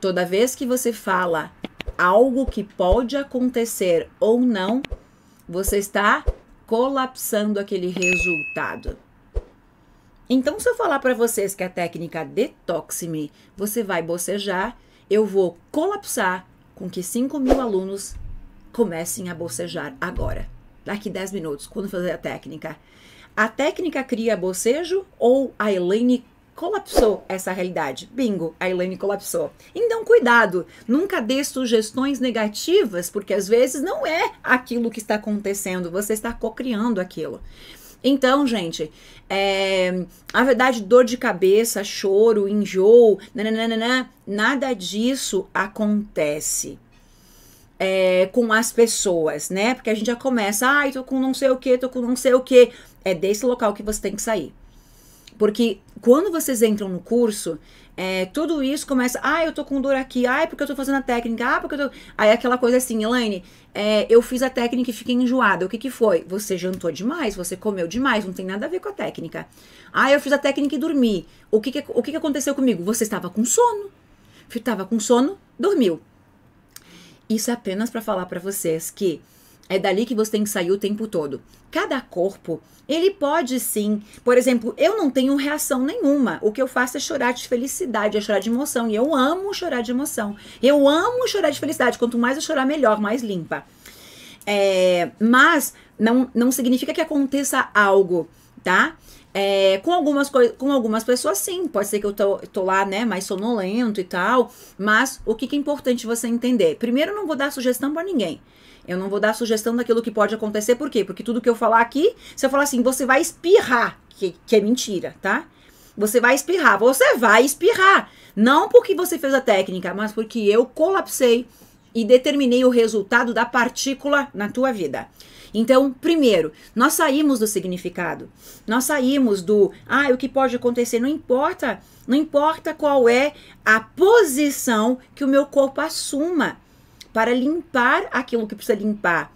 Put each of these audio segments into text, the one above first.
Toda vez que você fala algo que pode acontecer ou não, você está colapsando aquele resultado. Então, se eu falar para vocês que a técnica detoxime, você vai bocejar, eu vou colapsar com que 5 mil alunos comecem a bocejar agora, daqui 10 minutos, quando fazer a técnica. A técnica cria bocejo ou a Elaine colapsou essa realidade. Bingo, a Elaine colapsou. Então, cuidado, nunca dê sugestões negativas, porque às vezes não é aquilo que está acontecendo, você está cocriando aquilo. Então, gente, é, a verdade, dor de cabeça, choro, enjoo, nananana, nada disso acontece. É, com as pessoas, né? Porque a gente já começa, ai, tô com não sei o que, tô com não sei o que. É desse local que você tem que sair. Porque quando vocês entram no curso, é, tudo isso começa. Ah, eu tô com dor aqui. Ah, é porque eu tô fazendo a técnica. Ah, porque eu tô. Aí aquela coisa assim, Elaine, é, eu fiz a técnica e fiquei enjoada. O que que foi? Você jantou demais, você comeu demais, não tem nada a ver com a técnica. Ah, eu fiz a técnica e dormi. O que que, o que, que aconteceu comigo? Você estava com sono. Estava com sono, dormiu. Isso é apenas para falar para vocês que é dali que você tem que sair o tempo todo. Cada corpo, ele pode sim. Por exemplo, eu não tenho reação nenhuma. O que eu faço é chorar de felicidade, é chorar de emoção. E eu amo chorar de emoção. Eu amo chorar de felicidade. Quanto mais eu chorar, melhor, mais limpa. É, mas não, não significa que aconteça algo tá? É, com, algumas com algumas pessoas, sim. Pode ser que eu tô, tô, lá, né, mais sonolento e tal. Mas o que, que é importante você entender? Primeiro, eu não vou dar sugestão para ninguém. Eu não vou dar sugestão daquilo que pode acontecer, por quê? Porque tudo que eu falar aqui, se eu falar assim, você vai espirrar, que, que é mentira, tá? Você vai espirrar, você vai espirrar. Não porque você fez a técnica, mas porque eu colapsei e determinei o resultado da partícula na tua vida. Então, primeiro, nós saímos do significado. Nós saímos do, ah, o que pode acontecer, não importa. Não importa qual é a posição que o meu corpo assuma para limpar aquilo que precisa limpar.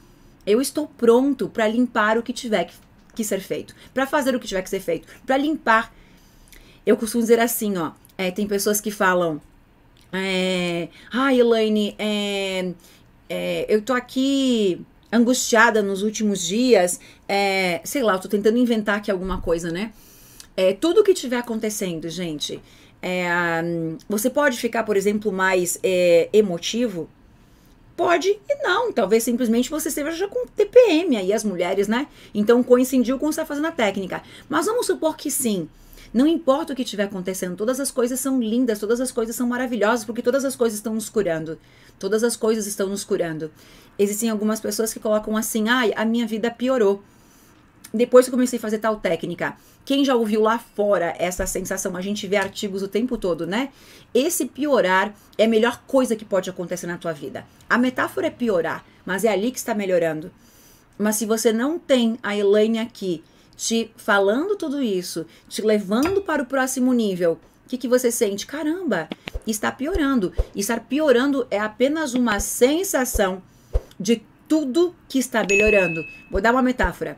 Eu estou pronto para limpar o que tiver que, que ser feito, para fazer o que tiver que ser feito, para limpar. Eu costumo dizer assim, ó, é, tem pessoas que falam, é, ah, Elaine, é, é, eu tô aqui angustiada nos últimos dias. É, sei lá, eu tô tentando inventar aqui alguma coisa, né? É, tudo que estiver acontecendo, gente, é, hum, você pode ficar, por exemplo, mais é, emotivo? Pode e não. Talvez simplesmente você esteja com TPM aí, as mulheres, né? Então coincidiu com o que você está fazendo a técnica. Mas vamos supor que sim. Não importa o que estiver acontecendo, todas as coisas são lindas, todas as coisas são maravilhosas, porque todas as coisas estão nos curando. Todas as coisas estão nos curando. Existem algumas pessoas que colocam assim: ai, a minha vida piorou depois que comecei a fazer tal técnica. Quem já ouviu lá fora essa sensação? A gente vê artigos o tempo todo, né? Esse piorar é a melhor coisa que pode acontecer na tua vida. A metáfora é piorar, mas é ali que está melhorando. Mas se você não tem a Elaine aqui te falando tudo isso, te levando para o próximo nível, o que, que você sente? Caramba, está piorando. Estar piorando é apenas uma sensação de tudo que está melhorando. Vou dar uma metáfora.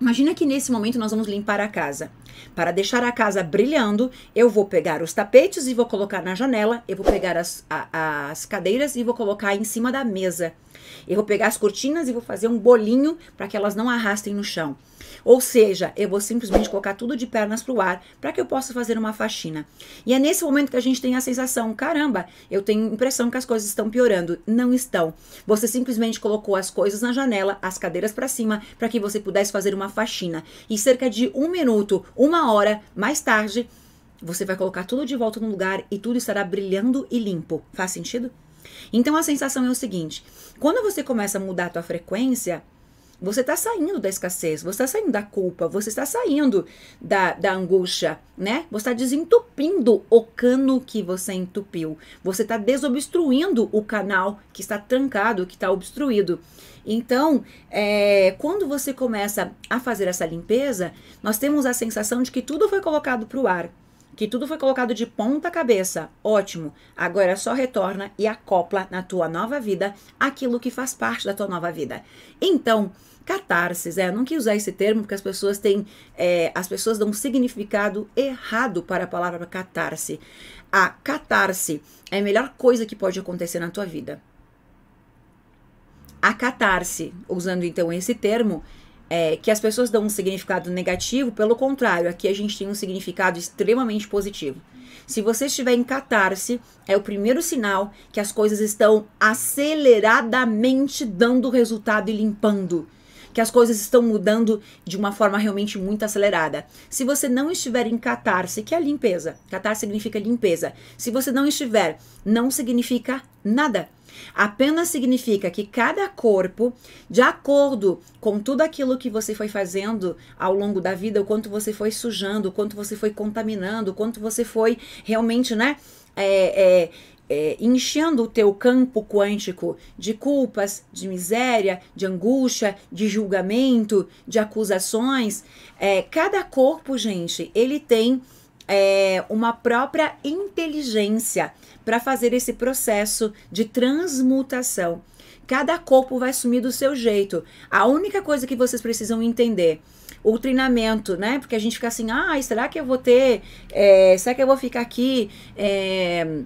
Imagina que nesse momento nós vamos limpar a casa. Para deixar a casa brilhando, eu vou pegar os tapetes e vou colocar na janela, eu vou pegar as, a, as cadeiras e vou colocar em cima da mesa. Eu vou pegar as cortinas e vou fazer um bolinho para que elas não arrastem no chão. Ou seja, eu vou simplesmente colocar tudo de pernas para o ar para que eu possa fazer uma faxina. E é nesse momento que a gente tem a sensação: caramba, eu tenho impressão que as coisas estão piorando. Não estão. Você simplesmente colocou as coisas na janela, as cadeiras para cima, para que você pudesse fazer uma faxina. E cerca de um minuto, um uma hora mais tarde, você vai colocar tudo de volta no lugar e tudo estará brilhando e limpo. Faz sentido? Então a sensação é o seguinte: quando você começa a mudar a tua frequência, você está saindo da escassez, você está saindo da culpa, você está saindo da, da angústia, né? Você está desentupindo o cano que você entupiu. Você está desobstruindo o canal que está trancado, que está obstruído. Então, é, quando você começa a fazer essa limpeza, nós temos a sensação de que tudo foi colocado para o ar que tudo foi colocado de ponta cabeça, ótimo. Agora só retorna e acopla na tua nova vida aquilo que faz parte da tua nova vida. Então, catarse, é, eu não quis usar esse termo porque as pessoas têm, é, as pessoas dão um significado errado para a palavra catarse. A catarse é a melhor coisa que pode acontecer na tua vida. A catarse, usando então esse termo, é, que as pessoas dão um significado negativo, pelo contrário, aqui a gente tem um significado extremamente positivo. Se você estiver em catarse, é o primeiro sinal que as coisas estão aceleradamente dando resultado e limpando que as coisas estão mudando de uma forma realmente muito acelerada. Se você não estiver em catarse, que é limpeza, catarse significa limpeza. Se você não estiver, não significa nada. Apenas significa que cada corpo, de acordo com tudo aquilo que você foi fazendo ao longo da vida, o quanto você foi sujando, o quanto você foi contaminando, o quanto você foi realmente, né? É, é, é, enchendo o teu campo quântico de culpas, de miséria, de angústia, de julgamento, de acusações. É, cada corpo, gente, ele tem é, uma própria inteligência para fazer esse processo de transmutação. Cada corpo vai sumir do seu jeito. A única coisa que vocês precisam entender o treinamento, né? Porque a gente fica assim, ah, será que eu vou ter? É, será que eu vou ficar aqui? É,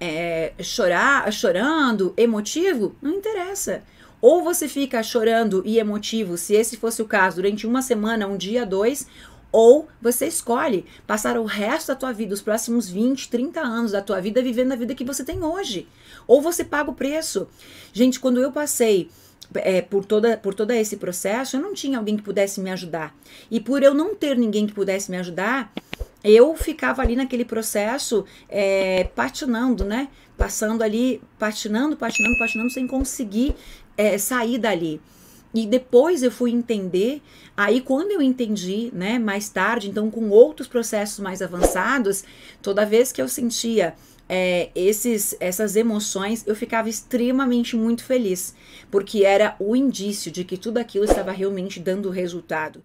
é, chorar, chorando, emotivo, não interessa. Ou você fica chorando e emotivo, se esse fosse o caso, durante uma semana, um dia, dois, ou você escolhe passar o resto da tua vida, os próximos 20, 30 anos da tua vida, vivendo a vida que você tem hoje. Ou você paga o preço. Gente, quando eu passei é, por, toda, por todo esse processo, eu não tinha alguém que pudesse me ajudar. E por eu não ter ninguém que pudesse me ajudar, eu ficava ali naquele processo é, patinando, né? Passando ali, patinando, patinando, patinando, sem conseguir é, sair dali. E depois eu fui entender, aí quando eu entendi, né, mais tarde, então com outros processos mais avançados, toda vez que eu sentia é, esses, essas emoções, eu ficava extremamente muito feliz, porque era o indício de que tudo aquilo estava realmente dando resultado.